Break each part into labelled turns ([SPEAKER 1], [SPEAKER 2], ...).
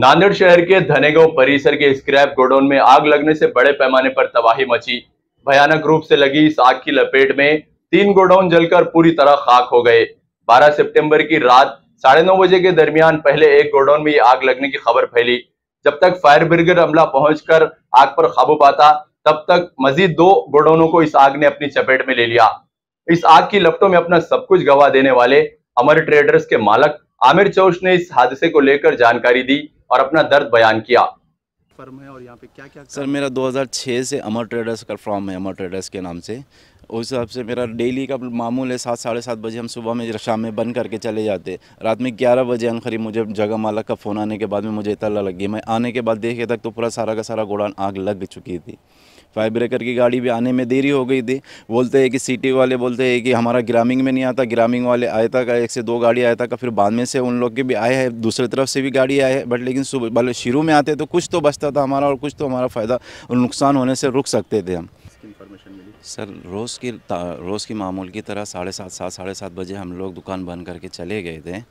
[SPEAKER 1] नांदेड़ शहर के धनेगो परिसर के स्क्रैप गोडाउन में आग लगने से बड़े पैमाने पर तबाही मची भयानक रूप से लगी इस आग की लपेट में तीन गोडाउन जलकर पूरी तरह खाक हो गए 12 सितंबर की रात साढ़े नौ बजे के दरमियान पहले एक गोडाउन में आग लगने की खबर फैली जब तक फायर ब्रिगेड अमला पहुंचकर आग पर काबू पाता तब तक मजीद दो गोडाउनों को इस आग ने अपनी चपेट में ले लिया इस आग की लपटों में अपना सब कुछ गवा देने वाले अमर ट्रेडर्स के मालक आमिर चौश ने इस हादसे को लेकर जानकारी दी और अपना दर्द बयान किया
[SPEAKER 2] फर्म और यहाँ पे क्या क्या सर मेरा 2006 से अमर ट्रेडर्स का फॉर्म है अमर ट्रेडर्स के नाम से उस हिसाब से मेरा डेली का मामूल है सात साढ़े सात बजे हम सुबह में शाम में बंद करके चले जाते रात में ग्यारह बजे अन मुझे जगह मालक का फ़ोन आने के बाद में मुझे इतना लग गई मैं आने के बाद देखे तक तो पूरा सारा का सारा गोडान आग लग चुकी थी फायर ब्रेकर की गाड़ी भी आने में देरी हो गई थी बोलते हैं कि सिटी वाले बोलते हैं कि हमारा ग्रामीण में नहीं आता ग्रामीण वाले आए तक एक से दो गाड़ी आया था का फिर बाद में से उन लोग के भी आए हैं दूसरे तरफ से भी गाड़ी आए है बट लेकिन सुबह भले शुरू में आते तो कुछ तो बचता था हमारा और कुछ तो हमारा फ़ायदा और नुकसान होने से रुक सकते थे हम सर रोज़ की रोज़ की मामूल की तरह साढ़े सात सात साढ़े सात बजे हम लोग दुकान बंद करके चले गए थे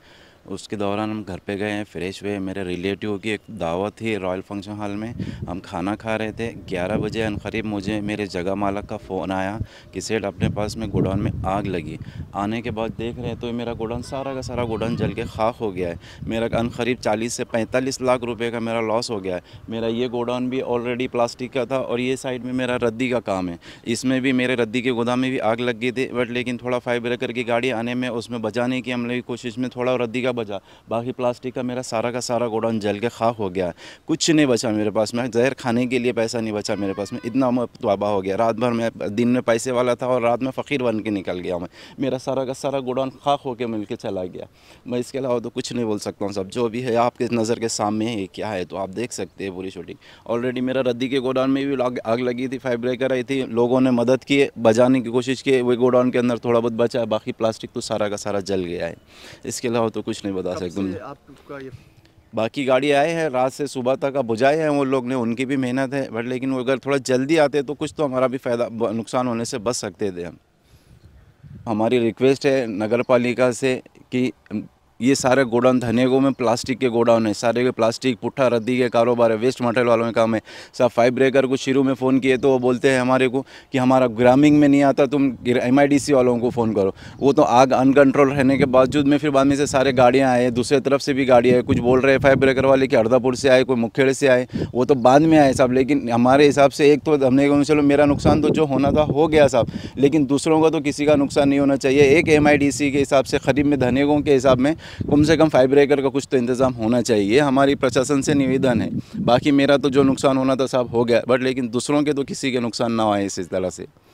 [SPEAKER 2] उसके दौरान हम घर पे गए हैं फ्रेश हुए मेरे रिलेटिव की एक दावत थी रॉयल फंक्शन हॉल में हम खाना खा रहे थे 11 बजे करीब मुझे मेरे जगह मालक का फ़ोन आया कि सेठ अपने पास में गोडाउन में आग लगी आने के बाद देख रहे हैं तो मेरा गोडाउन सारा का सारा गोडाउन जल के खाक हो गया है मेरा अन करीब चालीस से पैंतालीस लाख रुपये का मेरा लॉस हो गया है मेरा ये गोडाउन भी ऑलरेडी प्लास्टिक का था और ये साइड में मेरा रद्दी का काम है इसमें भी मेरे रद्दी के गोदाम में भी आग लग गई थी बट लेकिन थोड़ा फाइव ब्रेकर की गाड़ी आने में उसमें बचाने की हम लोग कोशिश में थोड़ा रद्दी का क्या बचा बाकी प्लास्टिक का मेरा सारा का सारा गोडाउन जल के खाक हो गया कुछ नहीं बचा मेरे पास में जहर खाने के लिए पैसा नहीं बचा मेरे पास में इतना तोबा हो गया रात भर में दिन में पैसे वाला था और रात में फ़कीर बन के निकल गया मैं मेरा सारा का सारा गोडाउन खाक होकर मिल के चला गया मैं इसके अलावा तो कुछ नहीं बोल सकता हूँ सब जो भी है आपके नज़र के सामने है क्या है तो आप देख सकते हैं पूरी शूटिंग ऑलरेडी मेरा रद्दी के गोडाउन में भी आग, लगी थी फाइव ब्रेकर आई थी लोगों ने मदद की बजाने की कोशिश की वही गोडाउन के अंदर थोड़ा बहुत बचा बाकी प्लास्टिक तो सारा का सारा जल गया है इसके अलावा तो कुछ कुछ नहीं बता
[SPEAKER 1] सकते
[SPEAKER 2] बाकी गाड़ी आए हैं रात से सुबह तक अब बुझाए हैं वो लोग ने उनकी भी मेहनत है बट लेकिन वो अगर थोड़ा जल्दी आते तो कुछ तो हमारा भी फायदा नुकसान होने से बच सकते थे हम हमारी रिक्वेस्ट है नगर पालिका से कि ये सारे गोडाउन धनेगो में प्लास्टिक के गोडाउन है सारे के प्लास्टिक पुट्ठा रद्दी के कारोबार है वेस्ट मटेरियल वालों में काम है सब फाइव ब्रेकर को शुरू में फ़ोन किए तो वो बोलते हैं हमारे को कि हमारा ग्रामीण में नहीं आता तुम एम वालों को फ़ोन करो वो तो आग अनकंट्रोल रहने के बावजूद में फिर बाद में से सारे गाड़ियाँ आए दूसरे तरफ से भी गाड़ी आए कुछ बोल रहे हैं फाइव ब्रेकर वाले कि अर्धापुर से आए कोई मुखेड़ से आए वो तो बाद में आए साहब लेकिन हमारे हिसाब से एक तो हमने कहा चलो मेरा नुकसान तो जो होना था हो गया साहब लेकिन दूसरों का तो किसी का नुकसान नहीं होना चाहिए एक एम के हिसाब से खरीब में धनेगों के हिसाब में कम से कम फाइव ब्रेकर का कुछ तो इंतज़ाम होना चाहिए हमारी प्रशासन से निवेदन है बाकी मेरा तो जो नुकसान होना था सब हो गया बट लेकिन दूसरों के तो किसी के नुकसान ना आए इस तरह से